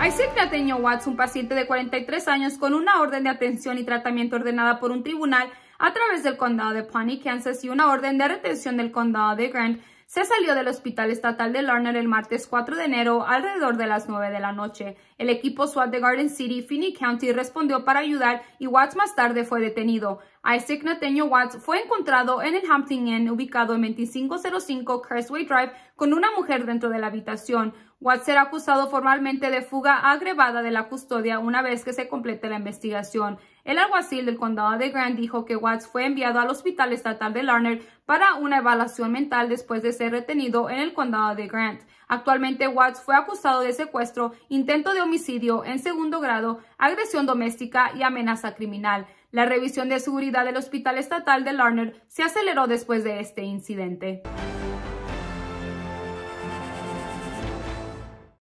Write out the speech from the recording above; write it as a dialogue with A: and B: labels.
A: Isaac Nateño Watts, un paciente de 43 años con una orden de atención y tratamiento ordenada por un tribunal a través del condado de Pawnee, Kansas y una orden de retención del condado de Grant, se salió del Hospital Estatal de Larner el martes 4 de enero alrededor de las 9 de la noche. El equipo SWAT de Garden City, Finney County, respondió para ayudar y Watts más tarde fue detenido. Isaac Nateño Watts fue encontrado en el Hampton Inn ubicado en 2505 Cresway Drive con una mujer dentro de la habitación. Watts será acusado formalmente de fuga agravada de la custodia una vez que se complete la investigación. El alguacil del condado de Grant dijo que Watts fue enviado al hospital estatal de Larner para una evaluación mental después de ser retenido en el condado de Grant. Actualmente Watts fue acusado de secuestro, intento de homicidio en segundo grado, agresión doméstica y amenaza criminal. La revisión de seguridad del Hospital Estatal de Larner se aceleró después de este incidente.